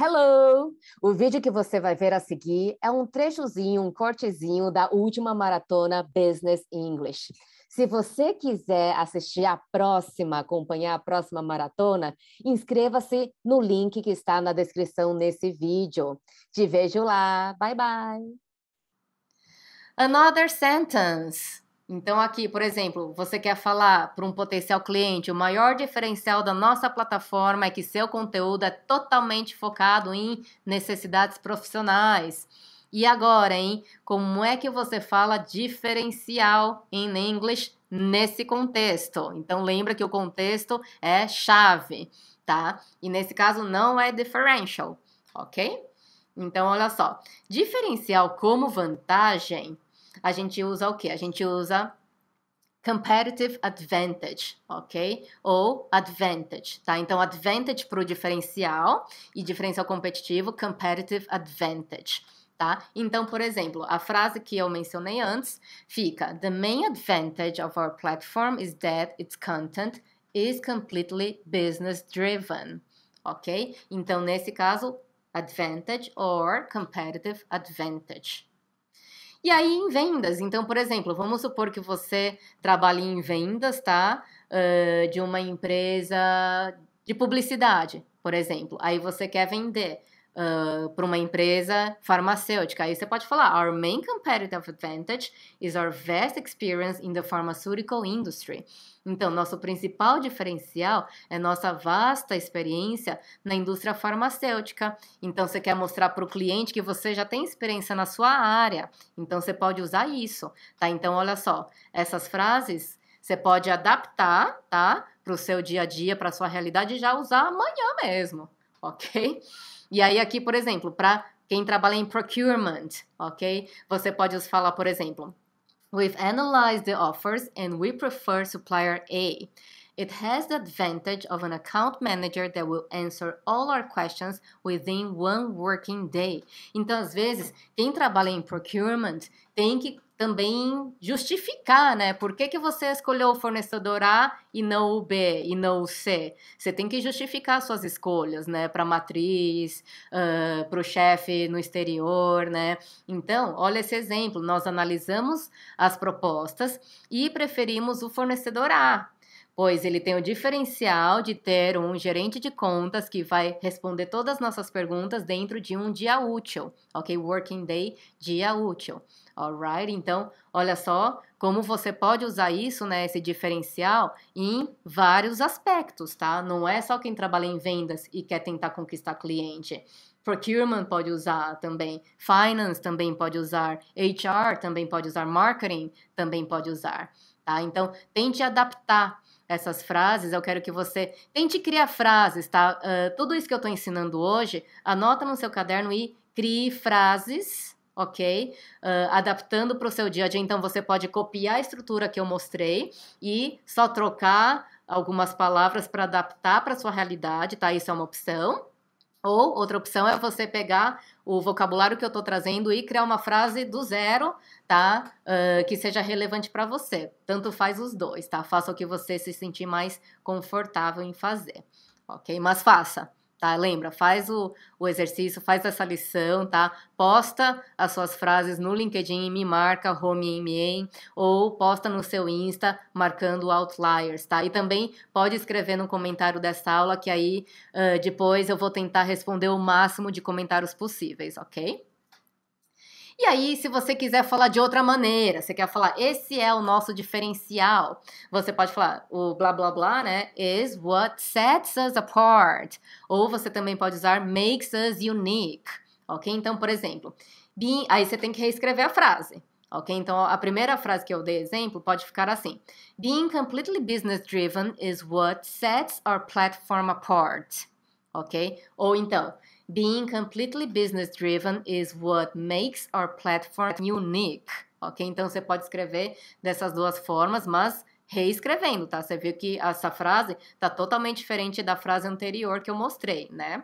Hello! O vídeo que você vai ver a seguir é um trechozinho, um cortezinho da última maratona Business English. Se você quiser assistir a próxima, acompanhar a próxima maratona, inscreva-se no link que está na descrição nesse vídeo. Te vejo lá. Bye bye. Another sentence. Então, aqui, por exemplo, você quer falar para um potencial cliente: o maior diferencial da nossa plataforma é que seu conteúdo é totalmente focado em necessidades profissionais. E agora, hein? Como é que você fala diferencial em English nesse contexto? Então, lembra que o contexto é chave, tá? E nesse caso, não é differential, ok? Então, olha só: diferencial como vantagem a gente usa o que? A gente usa competitive advantage, ok? Ou advantage, tá? Então, advantage para o diferencial e diferencial competitivo, competitive advantage. Tá? Então, por exemplo, a frase que eu mencionei antes fica: The main advantage of our platform is that its content is completely business driven. Ok? Então, nesse caso, advantage or competitive advantage. E aí em vendas. Então, por exemplo, vamos supor que você trabalhe em vendas, tá? Uh, de uma empresa de publicidade, por exemplo. Aí você quer vender uh, para uma empresa farmacêutica. Aí você pode falar: Our main competitive advantage is our vast experience in the pharmaceutical industry. Então, nosso principal diferencial é nossa vasta experiência na indústria farmacêutica. Então, você quer mostrar para o cliente que você já tem experiência na sua área. Então, você pode usar isso, tá? Então, olha só, essas frases você pode adaptar, tá? Para o seu dia a dia, para a sua realidade e já usar amanhã mesmo, ok? E aí, aqui, por exemplo, para quem trabalha em procurement, ok? Você pode falar, por exemplo, We've analyzed the offers and we prefer supplier A. It has the advantage of an account manager that will answer all our questions within one working day. Então, às vezes, quem trabalha em procurement tem que também justificar, né? Por que, que você escolheu o fornecedor A e não o B e não o C? Você tem que justificar suas escolhas, né? Para a matriz, uh, para o chefe no exterior, né? Então, olha esse exemplo: nós analisamos as propostas e preferimos o fornecedor A pois ele tem o diferencial de ter um gerente de contas que vai responder todas as nossas perguntas dentro de um dia útil, ok? Working day, dia útil. Alright? Então, olha só como você pode usar isso, né, esse diferencial, em vários aspectos, tá? Não é só quem trabalha em vendas e quer tentar conquistar cliente. Procurement pode usar também, finance também pode usar, HR também pode usar, marketing também pode usar, tá? Então, tente adaptar essas frases, eu quero que você tente criar frases, tá? Uh, tudo isso que eu tô ensinando hoje, anota no seu caderno e crie frases, ok? Uh, adaptando para o seu dia a dia. Então, você pode copiar a estrutura que eu mostrei e só trocar algumas palavras para adaptar para sua realidade, tá? Isso é uma opção. Ou outra opção é você pegar o vocabulário que eu estou trazendo e criar uma frase do zero, tá? Uh, que seja relevante para você. Tanto faz os dois, tá? Faça o que você se sentir mais confortável em fazer, ok? Mas faça tá? Lembra, faz o, o exercício, faz essa lição, tá? Posta as suas frases no LinkedIn, e me marca, homemien, ou posta no seu Insta, marcando outliers, tá? E também pode escrever no comentário dessa aula, que aí uh, depois eu vou tentar responder o máximo de comentários possíveis, ok? E aí, se você quiser falar de outra maneira, você quer falar, esse é o nosso diferencial, você pode falar o blá blá blá, né? Is what sets us apart. Ou você também pode usar makes us unique, ok? Então, por exemplo, being, aí você tem que reescrever a frase. Ok? Então, a primeira frase que eu dei exemplo pode ficar assim: Being completely business driven is what sets our platform apart. Ok? Ou então, Being completely business driven is what makes our platform unique. Ok? Então você pode escrever dessas duas formas, mas reescrevendo, tá? Você viu que essa frase tá totalmente diferente da frase anterior que eu mostrei, né?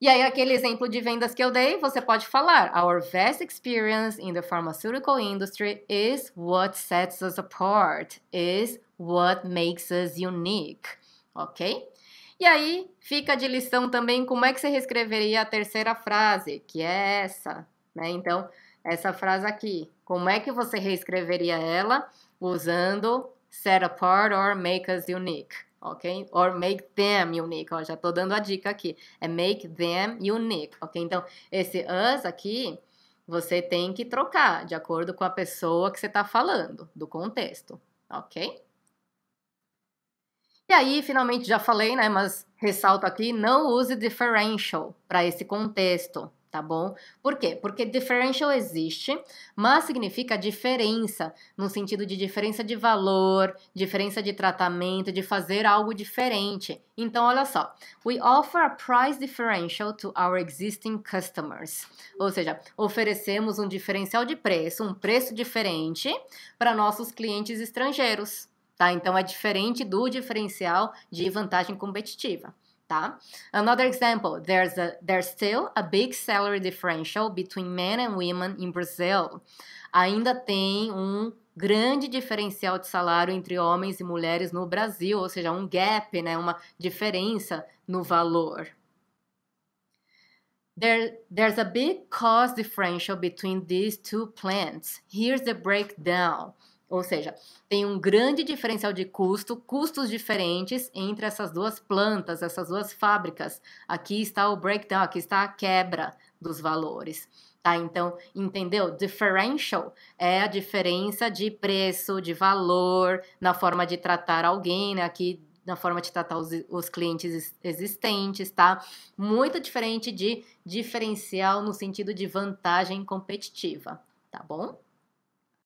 E aí, aquele exemplo de vendas que eu dei, você pode falar: Our vast experience in the pharmaceutical industry is what sets us apart, is what makes us unique. Ok? E aí fica de lição também como é que você reescreveria a terceira frase, que é essa, né? Então, essa frase aqui, como é que você reescreveria ela usando set apart or make us unique, ok? Or make them unique, ó, já tô dando a dica aqui, é make them unique, ok? Então, esse us aqui, você tem que trocar de acordo com a pessoa que você está falando, do contexto, ok? E aí, finalmente, já falei, né? Mas ressalto aqui: não use differential para esse contexto, tá bom? Por quê? Porque differential existe, mas significa diferença, no sentido de diferença de valor, diferença de tratamento, de fazer algo diferente. Então, olha só: we offer a price differential to our existing customers. Ou seja, oferecemos um diferencial de preço, um preço diferente para nossos clientes estrangeiros tá? Então é diferente do diferencial de vantagem competitiva. Tá? Another example, there's, a, there's still a big salary differential between men and women in Brazil. Ainda tem um grande diferencial de salário entre homens e mulheres no Brasil, ou seja, um gap, né, uma diferença no valor. There, there's a big cost differential between these two plants Here's the breakdown. Ou seja, tem um grande diferencial de custo, custos diferentes entre essas duas plantas, essas duas fábricas. Aqui está o breakdown, aqui está a quebra dos valores. Tá? Então, entendeu? Differential é a diferença de preço, de valor, na forma de tratar alguém, né? Aqui na forma de tratar os, os clientes existentes, tá? Muito diferente de diferencial no sentido de vantagem competitiva, tá bom?